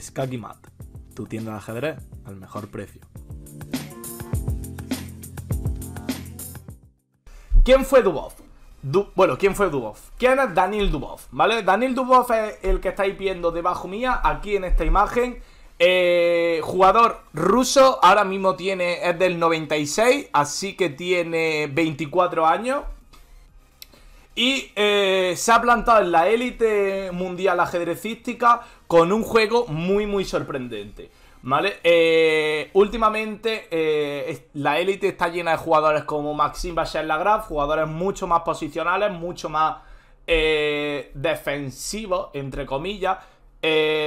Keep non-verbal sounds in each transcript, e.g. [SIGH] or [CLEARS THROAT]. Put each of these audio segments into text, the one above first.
Skagimat, tu tienda de ajedrez al mejor precio. ¿Quién fue Dubov? bueno, ¿quién fue Dubov? ¿Quién es Daniel Dubov? ¿Vale? Daniel Dubov es el que estáis viendo debajo mía, aquí en esta imagen. Eh, jugador ruso, ahora mismo tiene, es del 96, así que tiene 24 años. Y eh, se ha plantado en la élite mundial ajedrecística con un juego muy, muy sorprendente. ¿Vale? Eh, últimamente eh, la élite está llena de jugadores como Maxim Bachel Lagrave, jugadores mucho más posicionales, mucho más defensivos, entre comillas.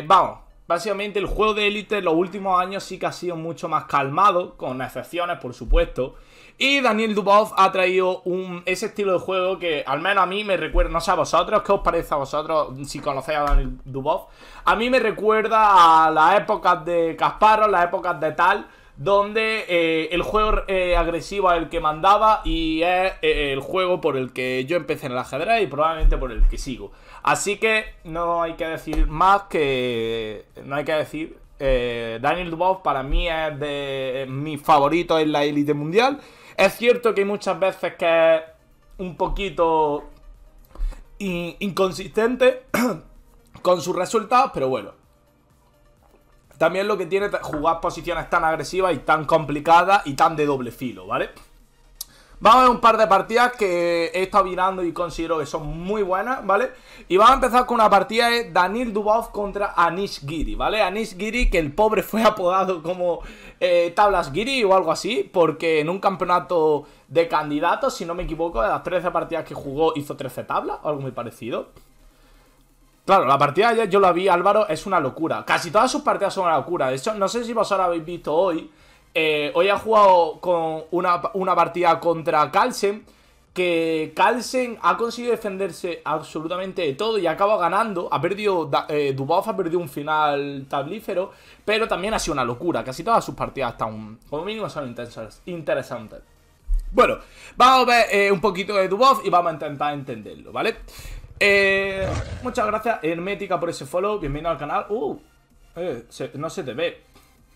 vamos, básicamente el juego de élite en los últimos años sí que ha sido mucho más calmado, con excepciones por supuesto. Y Daniel Dubov ha traído un, ese estilo de juego que al menos a mí me recuerda, no sé a vosotros, ¿qué os parece a vosotros si conocéis a Daniel Dubov? A mí me recuerda a las épocas de Kasparov, las épocas de tal, donde eh, el juego eh, agresivo es el que mandaba y es eh, el juego por el que yo empecé en el ajedrez y probablemente por el que sigo. Así que no hay que decir más que... No hay que decir... Daniel Dubov para mí es de mis favorito en la élite mundial. Es cierto que muchas veces que es un poquito inconsistente [CLEARS THROAT] con sus resultados, pero bueno, también lo que tiene jugar posiciones tan agresivas y tan complicadas y tan de doble filo, ¿vale? Vamos a ver un par de partidas que he estado mirando y considero que son muy buenas, ¿vale? Y vamos a empezar con una partida de Daniel Dubov contra Anish Giri, ¿vale? Anish Giri, que el pobre [LAUGHS] fue apodado como eh, Tablas Giri o algo así, porque en un campeonato de candidatos, si no me equivoco, de las 13 partidas que jugó hizo 13 tablas, o algo muy parecido. Claro, la partida de ayer yo la vi, Álvaro, es una locura. Casi todas sus partidas son una locura. De hecho, no sé si vosotros habéis visto hoy. Eh, hoy ha jugado con una, partida contra Carlsen. Que Carlsen ha conseguido defenderse absolutamente de todo y acaba ganando. Ha perdido, ganando eh, Dubov ha perdido un final tablífero, pero también ha sido una locura. Casi todas sus partidas están, como mínimo, son intensas, interesantes. Bueno, vamos a ver eh, un poquito de Dubov y vamos a intentar entenderlo, ¿vale? Eh, muchas gracias, Hermética, por ese follow. Bienvenido al canal. Uh, eh, no se te ve.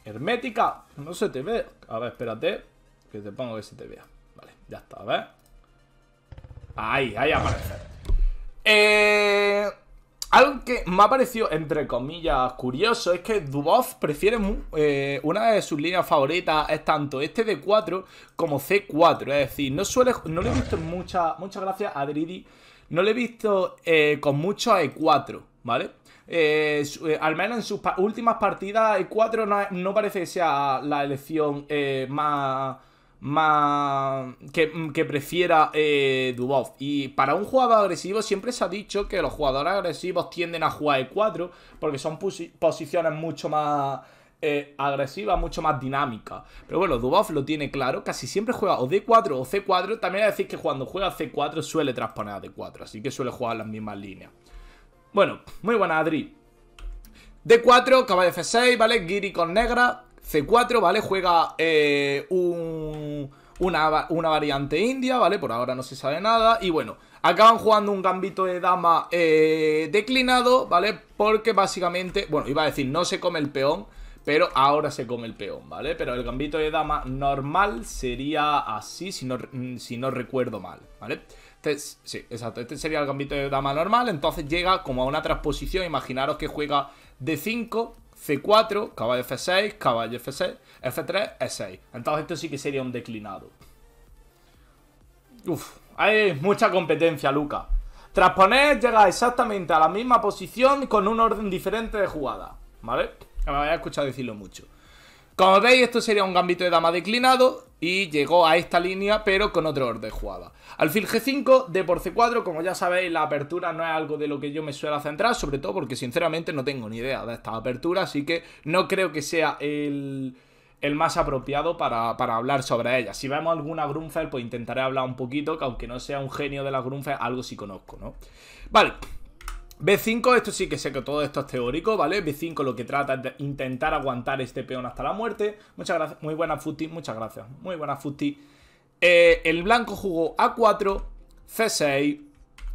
Hermética, no se te ve. A ver, espérate. Que te pongo que se te vea. Vale, ya está, a ver. Ahí, ahí aparece. Eh, algo que me ha parecido, entre comillas, curioso es que Dubov prefiere una de sus líneas favoritas es tanto este D4 como C4. Es decir, no suele. No le he visto mucha, muchas gracias a Dridi no lo he visto eh, con mucho E4, ¿vale? Eh, eh, al menos en sus últimas partidas, E4 no, parece que sea la elección más más que, prefiera Dubov. Y para un jugador agresivo siempre se ha dicho que los jugadores agresivos tienden a jugar E4 porque son posiciones mucho más eh, agresiva, mucho más dinámica. Pero bueno, Dubov lo tiene claro, casi siempre juega o D4 o C4. También voy decir que cuando juega C4 suele transponer a D4, así que suele jugar las mismas líneas. Bueno, muy buena Adri. D4, caballo F6, ¿vale? Giri con negra. C4, ¿vale? Juega eh, un, una, variante india, ¿vale? Por ahora no se sabe nada. Y bueno, acaban jugando un gambito de dama eh, declinado, ¿vale? Porque básicamente, bueno, iba a decir, no se come el peón, pero ahora se come el peón, ¿vale? Pero el gambito de dama normal sería así, si no, recuerdo mal, ¿vale? Este, sí, exacto, este sería el gambito de dama normal, entonces llega como a una transposición, imaginaros que juega d 5 C4, caballo F6, caballo F6, F3, E6. Entonces esto sí que sería un declinado. Uf, hay mucha competencia, Luca. Transponer llega exactamente a la misma posición con un orden diferente de jugada, ¿vale? Me había escuchado decirlo mucho. Como veis, esto sería un gambito de dama declinado y llegó a esta línea, pero con otro orden jugada. Alfil G5, D por C4, como ya sabéis, la apertura no es algo de lo que yo me suelo centrar, sobre todo porque sinceramente no tengo ni idea de esta apertura, así que no creo que sea el, más apropiado para, hablar sobre ella. Si vemos alguna Grunfeld, pues intentaré hablar un poquito, que aunque no sea un genio de las Grunfeld, algo sí conozco, ¿no? Vale, B5, esto sí que sé que todo esto es teórico, ¿vale? B5 lo que trata es de intentar aguantar este peón hasta la muerte. Muchas gracias, muy buena Futi, muchas gracias, muy buena Futi. Eh, el blanco jugó A4, C6,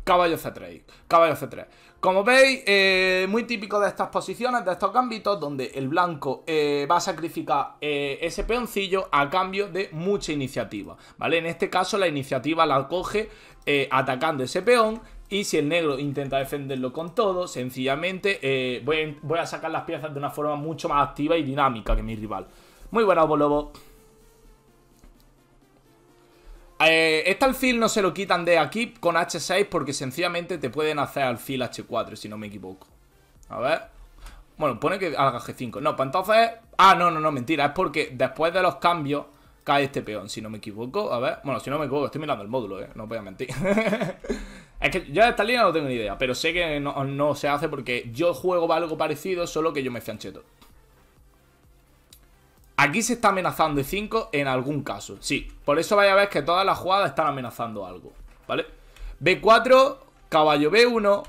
caballo C3, caballo C3. Como veis, eh, muy típico de estas posiciones, de estos gambitos, donde el blanco eh, va a sacrificar ese peoncillo a cambio de mucha iniciativa, ¿vale? En este caso la iniciativa la coge atacando ese peón y si el negro intenta defenderlo con todo, sencillamente eh, voy, a sacar las piezas de una forma mucho más activa y dinámica que mi rival. Muy buena, Lobo. Eh, este alfil no se lo quitan de aquí con H6 porque sencillamente te pueden hacer alfil H4, si no me equivoco. A ver. Bueno, pone que haga G5. No, pues entonces... Ah, no, no, no, mentira. Es porque después de los cambios cae este peón, si no me equivoco. A ver. Bueno, si no me equivoco, estoy mirando el módulo, ¿eh? No voy a mentir. [LAUGHS] Es que yo de esta línea no tengo ni idea, pero sé que no, se hace porque yo juego algo parecido, solo que yo me fiancheto. Aquí se está amenazando e 5 en algún caso, sí. Por eso vaya a ver que todas las jugadas están amenazando algo, ¿vale? B4, caballo B1,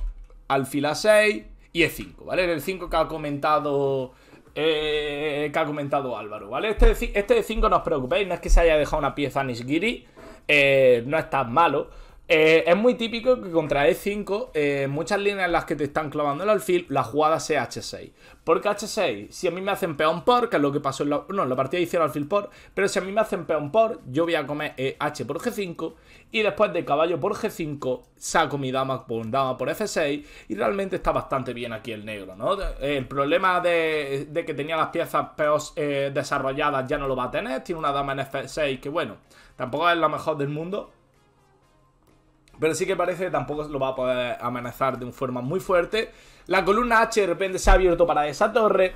alfil A6 y E5, ¿vale? El 5 e que ha comentado... Eh, que ha comentado Álvaro, ¿vale? Este de, este 5 e no os preocupéis, no es que se haya dejado una pieza Nishgiri, eh, no es tan malo, eh, es muy típico que contra E5, eh, muchas líneas en las que te están clavando el alfil, la jugada sea H6. Porque H6, si a mí me hacen peón por, que es lo que pasó en la, no, en la partida hicieron alfil por, pero si a mí me hacen peón por, yo voy a comer eh, H por G5 y después de caballo por G5 saco mi dama por, dama por F6 y realmente está bastante bien aquí el negro, ¿no? El problema de, de que tenía las piezas peor desarrolladas ya no lo va a tener, tiene una dama en F6 que bueno, tampoco es la mejor del mundo pero sí que parece que tampoco lo va a poder amenazar de una forma muy fuerte. La columna H de repente se ha abierto para esa torre.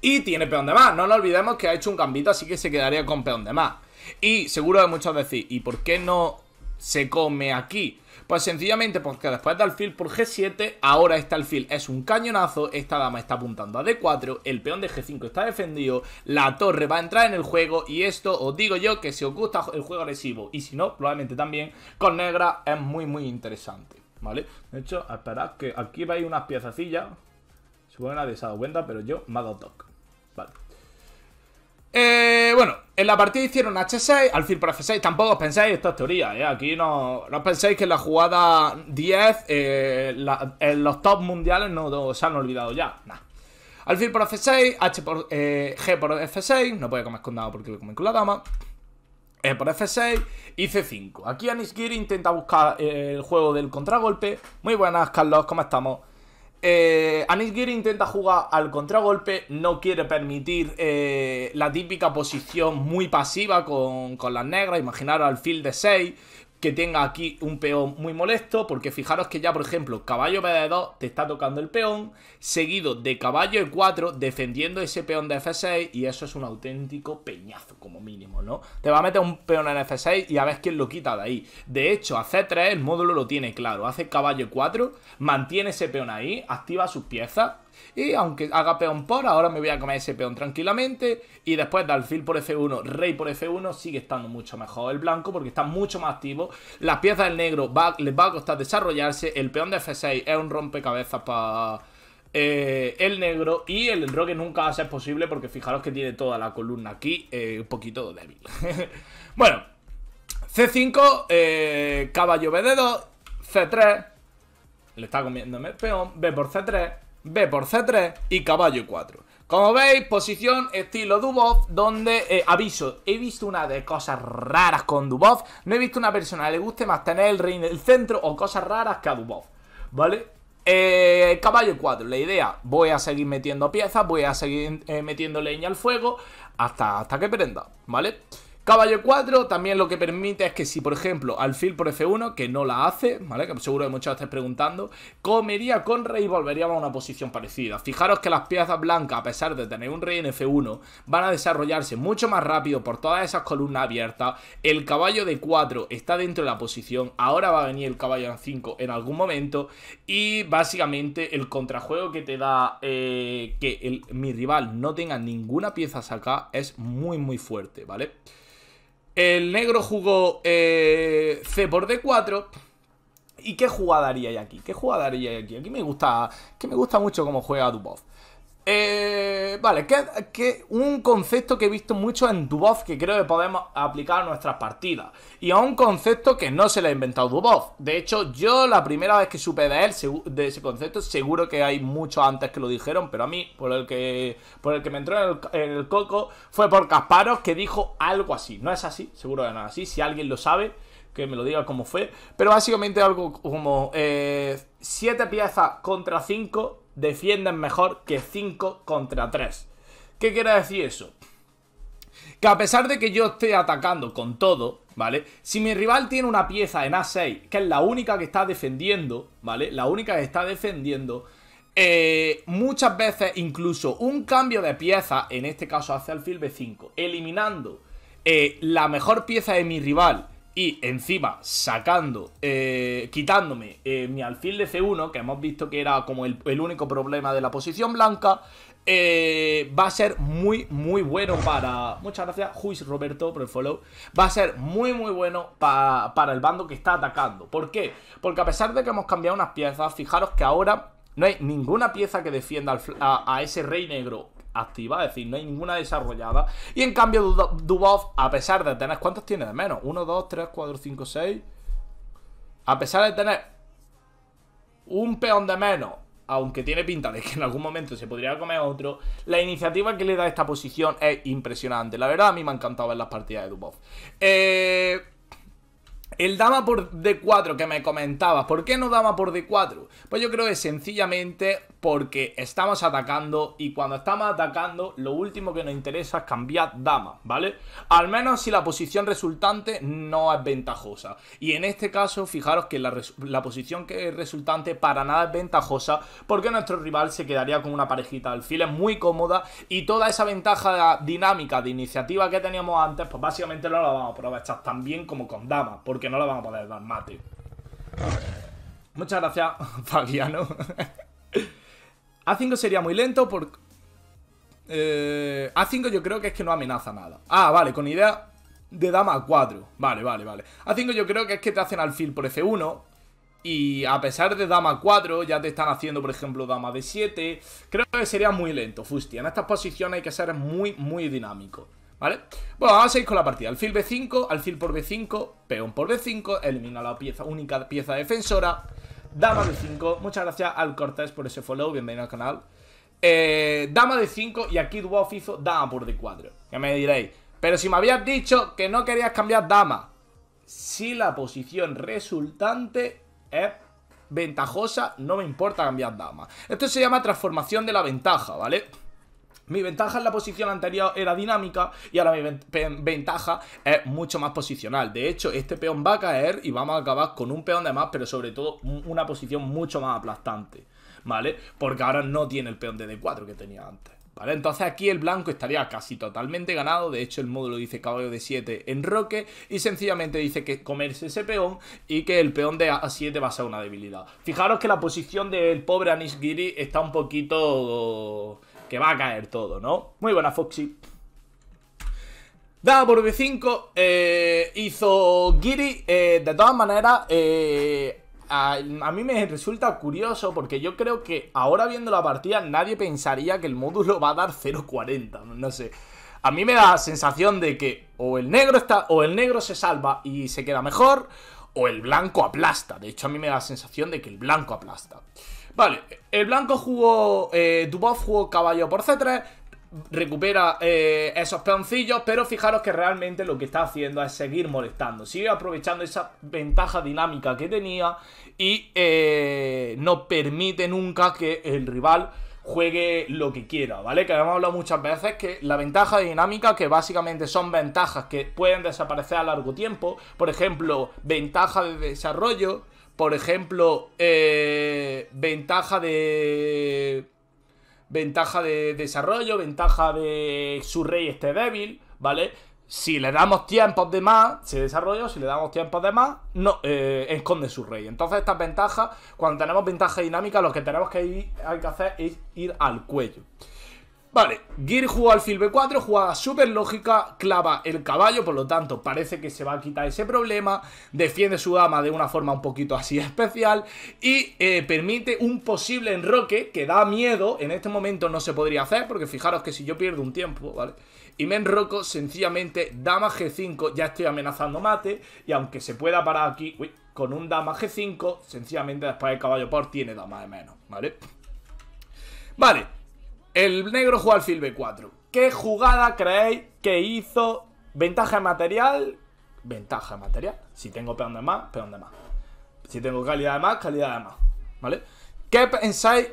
Y tiene peón de más. No nos olvidemos que ha hecho un cambito, así que se quedaría con peón de más. Y seguro de muchos decir ¿y por qué no se come aquí? Pues sencillamente porque después de alfil por G7, ahora este alfil es un cañonazo, esta dama está apuntando a D4, el peón de G5 está defendido, la torre va a entrar en el juego y esto os digo yo que si os gusta el juego agresivo y si no, probablemente también con negra es muy muy interesante, ¿vale? De hecho, esperad que aquí vais unas piececillas, supongo que nadie se ha dado cuenta, pero yo me ha eh, bueno, en la partida hicieron H6, alfil por F6. Tampoco os pensáis estas teorías, ¿eh? Aquí no, no pensáis que en la jugada 10, eh, en los top mundiales no, se han olvidado ya. Al Alfil por F6, H por, eh, G por F6, no puede comer escondado porque lo comen con la dama. E por F6 y C5. Aquí Giri intenta buscar eh, el juego del contragolpe. Muy buenas, Carlos, ¿cómo estamos? Eh, Giri intenta jugar al contragolpe, no quiere permitir eh, la típica posición muy pasiva con, con las negras, imaginar al field de 6 que tenga aquí un peón muy molesto, porque fijaros que ya, por ejemplo, caballo b 2 te está tocando el peón, seguido de caballo E4 defendiendo ese peón de F6, y eso es un auténtico peñazo, como mínimo, ¿no? Te va a meter un peón en F6 y a ver quién lo quita de ahí. De hecho, a C3 el módulo lo tiene claro, hace caballo e 4 mantiene ese peón ahí, activa sus piezas, y aunque haga peón por, ahora me voy a comer ese peón tranquilamente. Y después de alfil por F1, rey por F1, sigue estando mucho mejor el blanco porque está mucho más activo. Las piezas del negro les va a costar desarrollarse. El peón de F6 es un rompecabezas para... Eh, el negro y el enroque nunca va a ser posible porque fijaros que tiene toda la columna aquí eh, un poquito débil. [LAUGHS] bueno, C5, eh, caballo B 2, C3, le está comiéndome el peón, B por C3, B por C3 y caballo 4. Como veis, posición estilo Dubov, donde, eh, aviso, he visto una de cosas raras con Dubov. No he visto una persona que le guste más tener el rey en el centro o cosas raras que a Dubov, ¿vale? Eh, caballo 4, la idea, voy a seguir metiendo piezas, voy a seguir eh, metiendo leña al fuego hasta, hasta que prenda, ¿vale? vale Caballo 4 también lo que permite es que si, por ejemplo, alfil por F1, que no la hace, ¿vale? Que seguro que muchos estáis preguntando, comería con rey y volveríamos a una posición parecida. Fijaros que las piezas blancas, a pesar de tener un rey en F1, van a desarrollarse mucho más rápido por todas esas columnas abiertas. El caballo de 4 está dentro de la posición, ahora va a venir el caballo en 5 en algún momento y básicamente el contrajuego que te da eh, que mi rival no tenga ninguna pieza sacada es muy muy fuerte, ¿vale? El negro jugó eh, C por D4. ¿Y qué jugada haría aquí? ¿Qué jugada haría aquí? Aquí me gusta, que me gusta mucho cómo juega Dubov. Eh, vale, que, un concepto que he visto mucho en Dubov que creo que podemos aplicar a nuestras partidas. Y a un concepto que no se le ha inventado Dubov. De hecho, yo la primera vez que supe de él, de ese concepto, seguro que hay muchos antes que lo dijeron, pero a mí, por el que, por el que me entró en el, coco, fue por Casparos que dijo algo así. No es así, seguro que no es así. Si alguien lo sabe, que me lo diga cómo fue. Pero básicamente algo como... Eh, 7 piezas contra 5 defienden mejor que 5 contra 3. ¿Qué quiere decir eso? Que a pesar de que yo esté atacando con todo, ¿vale? Si mi rival tiene una pieza en A6, que es la única que está defendiendo, ¿vale? La única que está defendiendo, eh, muchas veces incluso un cambio de pieza, en este caso hacia el alfil B5, eliminando eh, la mejor pieza de mi rival y encima, sacando, eh, quitándome eh, mi alfil de C1, que hemos visto que era como el, único problema de la posición blanca, eh, va a ser muy, muy bueno para... Muchas gracias, Juiz Roberto, por el follow. Va a ser muy, muy bueno para el bando que está atacando. ¿Por qué? Porque a pesar de que hemos cambiado unas piezas, fijaros que ahora no hay ninguna pieza que defienda a, ese rey negro activa, es decir, no hay ninguna desarrollada. Y en cambio, Dubov, a pesar de tener, ¿Cuántos tiene de menos? 1, 2, 3, 4, 5, 6. A pesar de tener un peón de menos, aunque tiene pinta de que en algún momento se podría comer otro, la iniciativa que le da esta posición es impresionante. La verdad, a mí me ha encantado ver las partidas de Dubov. Eh. El dama por D4 que me comentabas, ¿por qué no dama por D4? Pues yo creo que sencillamente porque estamos atacando y cuando estamos atacando lo último que nos interesa es cambiar dama, ¿vale? Al menos si la posición resultante no es ventajosa. Y en este caso, fijaros que la, posición que es resultante para nada es ventajosa porque nuestro rival se quedaría con una parejita de alfiles muy cómoda y toda esa ventaja dinámica de iniciativa que teníamos antes, pues básicamente no la vamos a aprovechar tan bien como con dama, porque no la vamos a poder dar mate. Muchas gracias, [LAUGHS] Fabiano. A5 sería muy lento por... Eh, A5 yo creo que es que no amenaza nada. Ah, vale, con idea de dama 4. Vale, vale, vale. A5 yo creo que es que te hacen alfil por F1. Y a pesar de dama 4, ya te están haciendo, por ejemplo, dama de 7. Creo que sería muy lento, Fustia, En estas posiciones hay que ser muy, muy dinámico. ¿Vale? Bueno, vamos a seguir con la partida. Alfil B5, alfil por B5, peón por B5, elimina la pieza única pieza defensora. Dama de 5. Muchas gracias al Cortés por ese follow. Bienvenido al canal. Eh, dama de 5 y aquí Dwarf hizo dama por de 4. Ya me diréis. Pero si me habías dicho que no querías cambiar dama. Si la posición resultante es ventajosa, no me importa cambiar dama. Esto se llama transformación de la ventaja, ¿vale? Mi ventaja en la posición anterior era dinámica y ahora mi ventaja es mucho más posicional. De hecho, este peón va a caer y vamos a acabar con un peón de más, pero sobre todo una posición mucho más aplastante, ¿vale? Porque ahora no tiene el peón de D4 que tenía antes. ¿Vale? Entonces aquí el blanco estaría casi totalmente ganado, de hecho el módulo dice caballo de 7 en roque y sencillamente dice que comerse ese peón y que el peón de A7 va a ser una debilidad. Fijaros que la posición del pobre Anish Giri está un poquito que va a caer todo, ¿no? Muy buena, Foxy. Dada por B5, eh, hizo Giri. Eh, de todas maneras, eh, a, mí me resulta curioso porque yo creo que ahora viendo la partida nadie pensaría que el módulo va a dar 0.40. No sé. A mí me da la sensación de que o el negro está. O el negro se salva y se queda mejor. O el blanco aplasta. De hecho, a mí me da la sensación de que el blanco aplasta. Vale, el blanco jugó, eh, Dubov jugó caballo por C3, recupera eh, esos peoncillos, pero fijaros que realmente lo que está haciendo es seguir molestando, sigue aprovechando esa ventaja dinámica que tenía y eh, no permite nunca que el rival juegue lo que quiera, ¿vale? Que hemos hablado muchas veces que la ventaja dinámica, que básicamente son ventajas que pueden desaparecer a largo tiempo, por ejemplo, ventaja de desarrollo, por ejemplo, eh, ventaja de... Ventaja de desarrollo, ventaja de su rey esté débil, ¿vale? Si le damos tiempos de más, se desarrolla, si le damos tiempo de más, no, eh, esconde su rey. Entonces estas ventajas, cuando tenemos ventaja dinámica, lo que tenemos que hay que hacer es ir al cuello. Vale, Gear juega al b 4, jugada súper lógica, clava el caballo, por lo tanto parece que se va a quitar ese problema, defiende su dama de una forma un poquito así [LAUGHS] especial y eh, permite un posible enroque que da miedo, en este momento no se podría hacer, porque fijaros que si yo pierdo un tiempo, ¿vale? Y me enroco, sencillamente, dama G5, ya estoy amenazando mate y aunque se pueda parar aquí, con un dama G5, sencillamente después el caballo por tiene dama de menos, ¿vale? Vale. El negro juega al fil B4. ¿Qué jugada creéis que hizo? ¿Ventaja de material? Ventaja de material. Si tengo peón de más, peón de más. Si tengo calidad de más, calidad de más. ¿Vale? ¿Qué pensáis?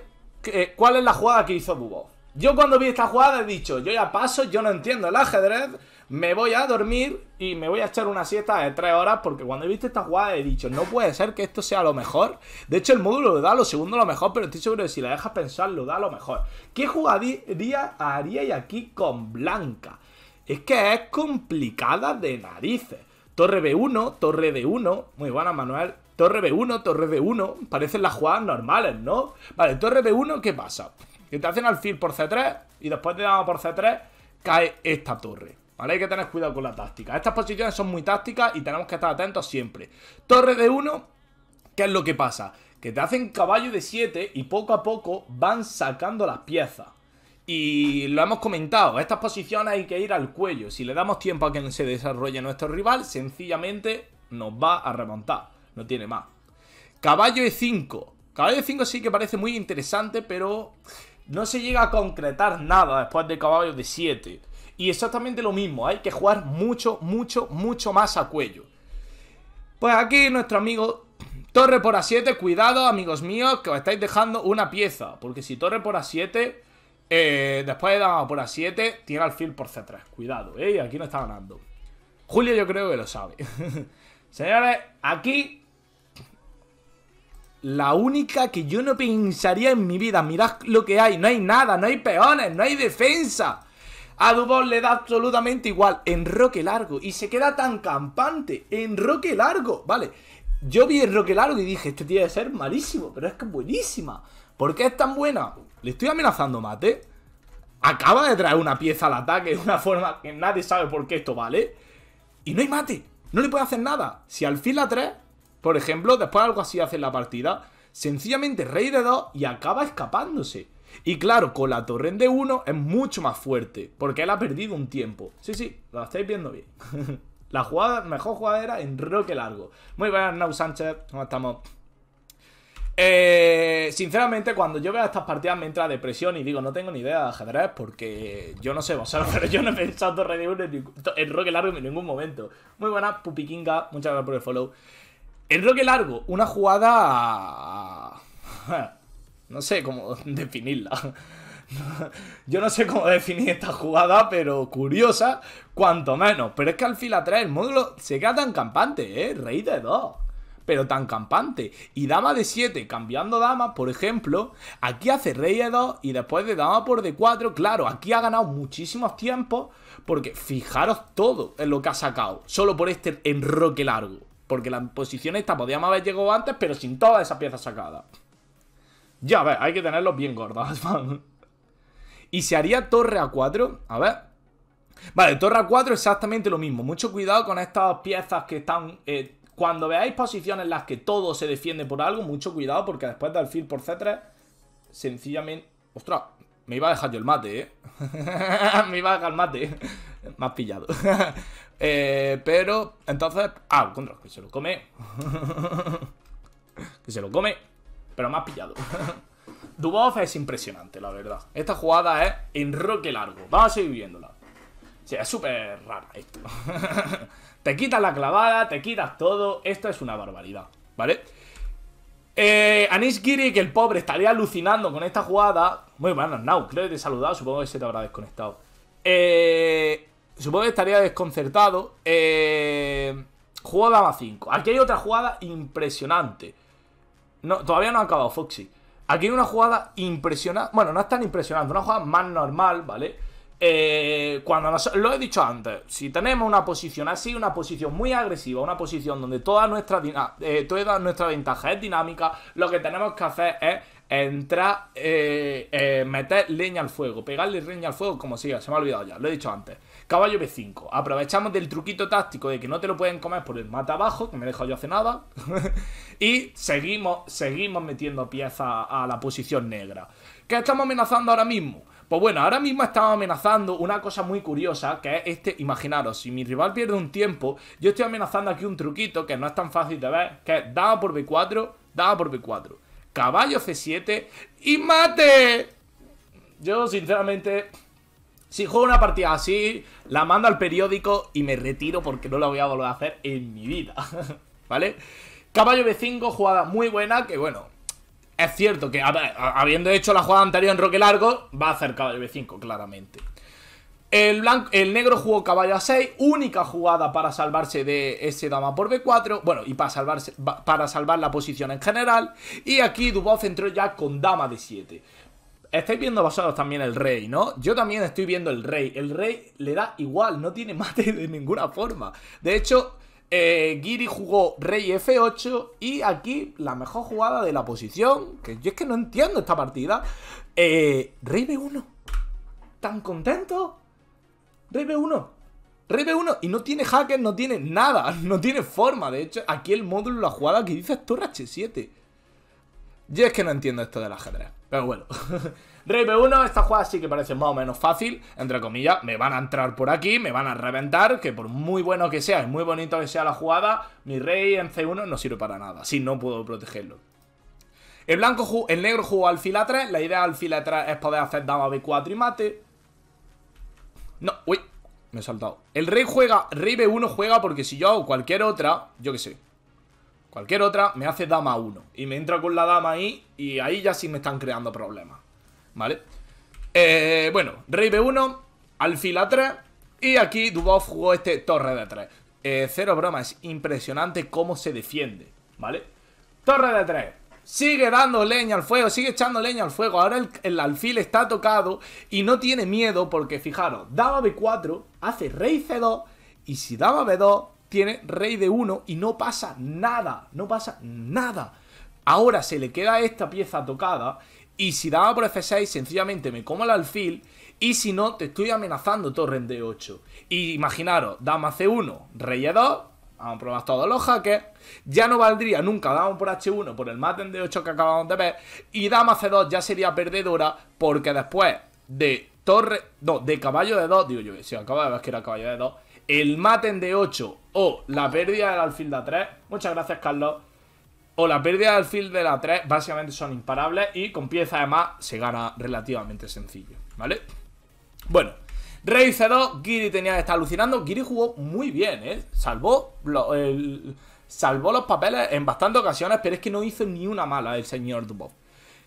Eh, ¿Cuál es la jugada que hizo Bubov? Yo cuando vi esta jugada he dicho, yo ya paso, yo no entiendo el ajedrez me voy a dormir y me voy a echar una siesta de 3 horas porque cuando he visto esta jugada he dicho, no puede ser que esto sea lo mejor. De hecho, el módulo lo da lo segundo lo mejor, pero estoy seguro de que si la dejas pensar, lo da lo mejor. ¿Qué jugaría haríais aquí con Blanca? Es que es complicada de narices. Torre B1, torre D1. Muy buena, Manuel. Torre B1, torre D1. Parecen las jugadas normales, ¿no? Vale, torre B1, ¿qué pasa? Que te hacen alfil por C3 y después te damos por C3, cae esta torre. ¿vale? Hay que tener cuidado con la táctica. Estas posiciones son muy tácticas y tenemos que estar atentos siempre. Torre de 1, ¿qué es lo que pasa? Que te hacen caballo de 7 y poco a poco van sacando las piezas. Y lo hemos comentado, estas posiciones hay que ir al cuello. Si le damos tiempo a que se desarrolle nuestro rival, sencillamente nos va a remontar. No tiene más. Caballo de 5 Caballo de 5 sí que parece muy interesante, pero no se llega a concretar nada después de caballo de 7. Y exactamente lo mismo, hay que jugar mucho, mucho, mucho más a cuello. Pues aquí nuestro amigo Torre por A7, cuidado amigos míos que os estáis dejando una pieza. Porque si Torre por A7, eh, después de dama por A7, tiene alfil por C3. Cuidado, ¿eh? aquí no está ganando. Julio yo creo que lo sabe. [LAUGHS] Señores, aquí... La única que yo no pensaría en mi vida. Mirad lo que hay. No hay nada, no hay peones, no hay defensa. A Dubón le da absolutamente igual. en Roque largo. Y se queda tan campante. en Roque largo. Vale. Yo vi Roque largo y dije, esto tiene que ser malísimo. Pero es que es buenísima. ¿Por qué es tan buena? Le estoy amenazando mate. Acaba de traer una pieza al ataque de una forma que nadie sabe por qué esto vale. Y no hay mate. No le puede hacer nada. Si fin a 3, por ejemplo, después algo así hace la partida. Sencillamente rey de 2 y acaba escapándose. Y claro, con la torre d 1 es mucho más fuerte, porque él ha perdido un tiempo. Sí, sí, lo estáis viendo bien. [LAUGHS] la jugada, mejor jugada era en roque largo. Muy buenas, Nau Sánchez, ¿cómo estamos? Eh, sinceramente, cuando yo veo estas partidas me entra depresión y digo, no tengo ni idea de ajedrez porque yo no sé vosotros, [LAUGHS] pero yo no he pensado Torre de 1 en, en roque largo en ningún momento. Muy buena, Pupikinga, muchas gracias por el follow. En roque largo, una jugada... [LAUGHS] Eh, no sé cómo [LAUGHS] definirla. Yo no sé cómo definir esta jugada, pero curiosa, cuanto menos. Pero es que al fila 3 el módulo se queda tan campante, ¿eh? Rey de 2. Pero tan campante. Y dama de 7, cambiando dama, por ejemplo. Aquí hace rey de 2 y después de dama por de 4 Claro, aquí ha ganado muchísimos tiempos. Porque fijaros todo en lo que ha sacado. Solo por este enroque largo. Porque la posición esta podíamos haber llegado antes, pero sin toda esa pieza sacada. Ya a ver, hay que tenerlos bien gordos, [LAUGHS] man. Y se haría torre A4, a ver. Vale, torre A4 exactamente lo mismo. Mucho cuidado con estas piezas que están... Eh, cuando veáis posiciones en las que todo se defiende por algo, mucho cuidado porque después del alfil por C3, sencillamente... ¡Ostras! Me iba a dejar yo el mate, ¿eh? [LAUGHS] me iba a dejar el mate. Más pillado. [LAUGHS] Eh, pero, entonces... Ah, contra, que se lo come. que se lo come. Pero me ha pillado. [LAUGHS] Dubov es impresionante, la verdad. Esta jugada es enroque largo. Vamos a seguir viéndola. O sea, es súper rara esto. [LAUGHS] te quitas la clavada, te quitas todo. Esto es una barbaridad, ¿vale? Eh, Anish Giri, que el pobre estaría alucinando con esta jugada. Muy bueno, Nau. Creo que te he saludado. Supongo que se te habrá desconectado. Eh, supongo que estaría desconcertado. Eh, jugada más 5. Aquí hay otra jugada impresionante. No, todavía no ha acabado Foxy. Aquí hay una jugada impresionante. Bueno, no es tan impresionante, una jugada más normal, ¿vale? Eh, cuando lo he dicho antes, si tenemos una posición así, una posición muy agresiva, una posición donde toda nuestra, ah, eh, nuestra ventaja es dinámica, lo que tenemos que hacer es entrar, eh, meter leña al fuego, pegarle leña al fuego, como siga, se me ha olvidado ya, lo he dicho antes. Caballo B5. Aprovechamos del truquito táctico de que no te lo pueden comer por el mata abajo, que me he yo hace nada. [LAUGHS] y seguimos, seguimos metiendo piezas a la posición negra. ¿Qué estamos amenazando ahora mismo? Pues bueno, ahora mismo estamos amenazando una cosa muy curiosa, que es este, imaginaros, si mi rival pierde un tiempo, yo estoy amenazando aquí un truquito que no es tan fácil de ver, que es por B4, daba por B4, caballo C7 y mate. Yo, sinceramente, si juego una partida así, la mando al periódico y me retiro porque no la voy a volver a hacer en mi vida, [LAUGHS] ¿vale? Caballo B5, jugada muy buena, que bueno, es cierto que habiendo hecho la jugada anterior en Roque Largo, va a hacer caballo B5, claramente. El, negro jugó caballo a 6, única jugada para salvarse de ese dama por B4, bueno, y para, salvarse, para salvar la posición en general. Y aquí Dubov entró ya con dama de 7. Estáis viendo basados también el rey, ¿no? Yo también estoy viendo el rey. El rey le da igual, no tiene [LAUGHS] mate de ninguna forma. De hecho, eh, Giri jugó rey F8 y aquí la mejor jugada de la posición, que yo es que no entiendo esta partida, eh, rey B1. ¿Tan contento? Rey B1. Rey B1 y no tiene hacker, no tiene nada, [LAUGHS] no tiene forma. De hecho, aquí el módulo, la jugada que dice torre H7. Yo es que no entiendo esto del ajedrez. Pero bueno. [LAUGHS] Rey B1, esta jugada sí que parece más o menos fácil, entre comillas. Me van a entrar por aquí, me van a reventar, que por muy bueno que sea y muy bonito que sea la jugada, mi rey en C1 no sirve para nada, si no puedo protegerlo. El, blanco el negro jugó alfil A3, la idea de alfil A3 es poder hacer dama B4 y mate. No, uy, me he saltado. El rey juega, rey B1 juega porque si yo hago cualquier otra, yo qué sé, Cualquier otra me hace dama 1. Y me entra con la dama ahí. Y ahí ya sí me están creando problemas. ¿Vale? Eh, bueno, rey b1. Alfil a3. Y aquí Dubov jugó este torre de 3. Eh, cero broma, es impresionante cómo se defiende. ¿Vale? Torre de 3. Sigue dando leña al fuego, sigue echando leña al fuego. Ahora el, el, alfil está tocado y no tiene miedo porque, fijaros, dama b4, hace rey c2 y si dama b2, tiene rey de 1 y no pasa nada, no pasa nada. Ahora se le queda esta pieza tocada y si daba por F6 sencillamente me como el alfil y si no te estoy amenazando torre de 8. Y imaginaros, dama C1, rey de 2 vamos a probar todos los hackers. ya no valdría nunca dama por H1 por el mate de 8 que acabamos de ver y dama C2 ya sería perdedora porque después de torre, no, de caballo de 2, digo yo, si acaba de ver que era caballo de 2 el maten de 8 o la pérdida del alfil de A3. Muchas gracias, Carlos. O la pérdida del alfil de la 3 básicamente son imparables y con pieza además se gana relativamente sencillo, ¿vale? Bueno, Rey C2, Giri tenía que estar alucinando. Giri jugó muy bien, ¿eh? Salvó, salvó los papeles en bastantes ocasiones, pero es que no hizo ni una mala el señor Dubov.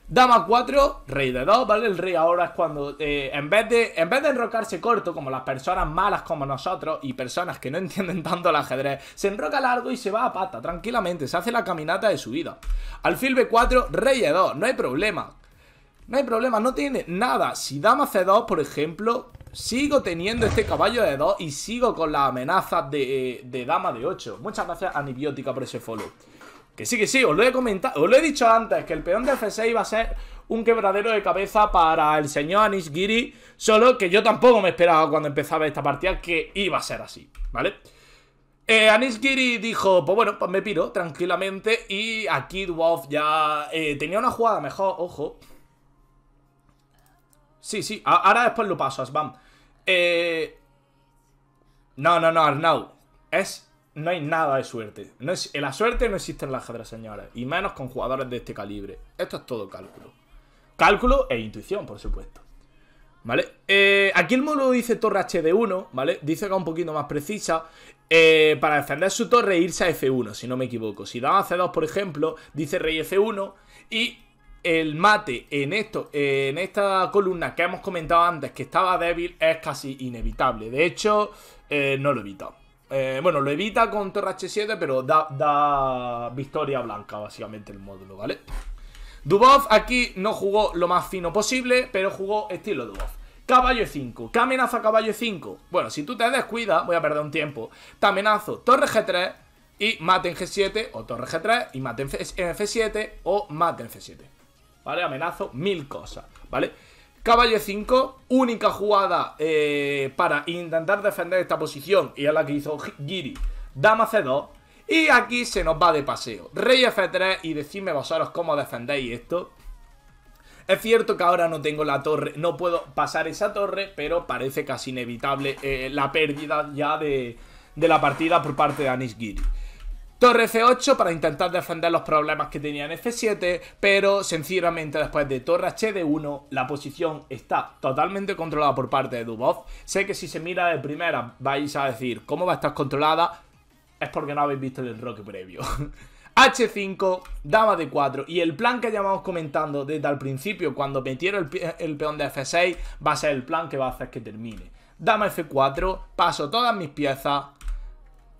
Dama 4, rey de 2, ¿vale? El rey ahora es cuando, eh, en, vez de, en vez de enrocarse corto, como las personas malas como nosotros y personas que no [LAUGHS] entienden tanto el ajedrez, se enroca largo y se va a pata, tranquilamente, se hace la caminata de su vida. Alfil B4, rey de 2, no hay problema. No hay problema, no tiene nada. Si dama C2, por ejemplo, sigo teniendo este caballo de 2 y sigo con las amenazas de, eh, de dama de 8. Muchas gracias, Anibiótica, por ese follow. Que sí, que sí, os lo he comentado, os lo he dicho antes, que el peón de F6 va a ser un quebradero de cabeza para el señor Anish Giri, solo que yo tampoco me esperaba cuando empezaba esta partida que iba a ser así, ¿vale? Eh, Anish Giri dijo, pues bueno, pues me piro tranquilamente y aquí Dwarf ya eh, tenía una jugada mejor, ojo. Sí, sí, ahora después lo paso, Asbam. Eh... No, no, no, Arnau, es no hay nada de suerte. No en la suerte no existe en la ajedrez, señores. Y menos con jugadores de este calibre. Esto es todo cálculo. Cálculo e intuición, por supuesto. ¿Vale? Eh, aquí el módulo dice torre HD1, ¿vale? Dice que es un poquito más precisa. Eh, para defender su torre e irse a F1, si no me equivoco. Si da a C2, por ejemplo, dice rey F1. Y el mate en, esto, en esta columna que hemos comentado antes, que estaba débil, es casi inevitable. De hecho, eh, no lo evitamos eh, bueno, lo evita con torre H7, pero da, da victoria blanca, básicamente, el módulo, ¿vale? Dubov aquí no jugó lo más fino posible, pero jugó estilo Dubov. Caballo 5. ¿Qué amenaza caballo 5? Bueno, si tú te descuidas, voy a perder un tiempo. Te amenazo torre G3 y mate en G7 o torre G3 y mate en F7 o mate en F7. ¿Vale? Amenazo mil cosas, ¿vale? Caballo 5, única jugada eh, para intentar defender esta posición y es la que hizo Giri. Dama C2. Y aquí se nos va de paseo. Rey F3 y decidme vosotros cómo defendéis esto. Es cierto que ahora no tengo la torre, no puedo pasar esa torre, pero parece casi inevitable eh, la pérdida ya de, de la partida por parte de Anis Giri. Torre C8 para intentar defender los problemas que tenía en F7, pero sencillamente después de Torre HD1 la posición está totalmente controlada por parte de Dubov. Sé que si se mira de primera vais a decir cómo va a estar controlada, es porque no habéis visto el enroque previo. H5, [LAUGHS] dama de 4 y el plan que llevamos comentando desde el principio cuando metieron el peón de F6 va a ser el plan que va a hacer que termine. Dama F4, paso todas mis piezas,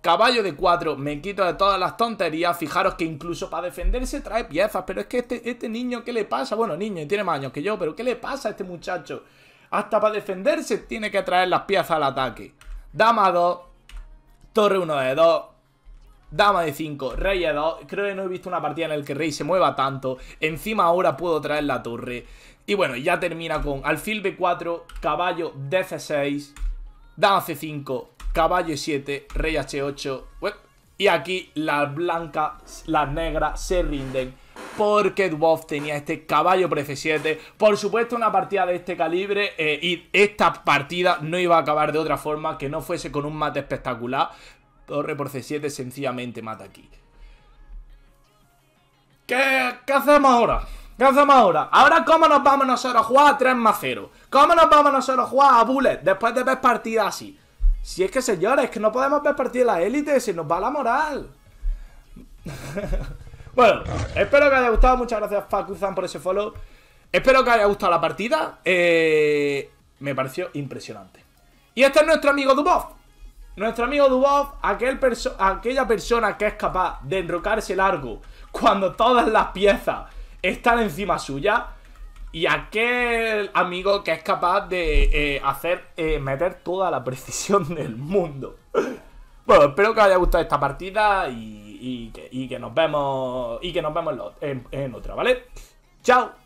Caballo de 4, me quito de todas las tonterías. Fijaros que incluso para defenderse trae piezas. Pero es que este, este niño, ¿qué le pasa? Bueno, niño, tiene más años que yo, pero ¿qué le pasa a este muchacho? Hasta para defenderse tiene que traer las piezas al ataque. Dama 2, torre 1 de 2, Dama de 5, rey de 2 Creo que no he visto una partida en la que rey se mueva tanto Encima ahora puedo traer la torre Y bueno, ya termina con alfil b4 Caballo d6 Dama c5 caballo 7 rey h8. Y aquí las blancas, las negras se rinden porque Dwarf tenía este caballo por c 7 Por supuesto, una partida de este calibre eh, y esta partida no iba a acabar de otra forma que no fuese con un mate espectacular. Torre por C7 sencillamente mata aquí. ¿Qué, hacemos ahora? ¿Qué hacemos ahora? Ahora, ¿cómo nos vamos nosotros a jugar a 3 más 0? ¿Cómo nos vamos nosotros a jugar a Bullet después de ver partidas así? Si es que, señores, que no podemos ver la élite, se nos va la moral. [LAUGHS] bueno, espero que haya gustado. Muchas gracias, Fakuzan, por ese follow. Espero que haya gustado la partida. Eh, me pareció impresionante. Y este es nuestro amigo Dubov. Nuestro amigo Dubov, aquel aquella persona que es capaz de enrocarse largo cuando todas las piezas están encima suya. Y aquel amigo que es capaz de eh, hacer eh, meter toda la [LAUGHS] precisión del mundo. Bueno, espero que os haya gustado esta partida y, que, nos vemos. Y que nos vemos en otra, ¿vale? ¡Chao!